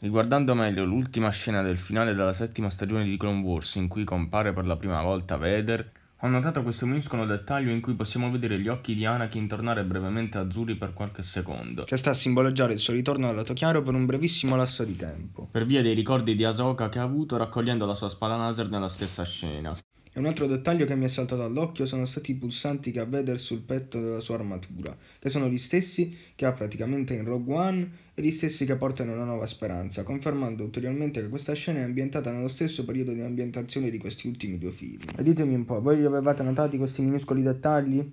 Riguardando meglio l'ultima scena del finale della settima stagione di Clone Wars in cui compare per la prima volta Vader, ho notato questo minuscolo dettaglio in cui possiamo vedere gli occhi di Anakin tornare brevemente azzurri per qualche secondo. Che sta a simboleggiare il suo ritorno al lato chiaro per un brevissimo lasso di tempo. Per via dei ricordi di Ahsoka che ha avuto raccogliendo la sua spada laser nella stessa scena. E un altro dettaglio che mi è saltato all'occhio sono stati i pulsanti che Vader sul petto della sua armatura, che sono gli stessi che ha praticamente in Rogue One e gli stessi che portano una nuova speranza, confermando ulteriormente che questa scena è ambientata nello stesso periodo di ambientazione di questi ultimi due film. E ditemi un po', voi li avevate notati questi minuscoli dettagli?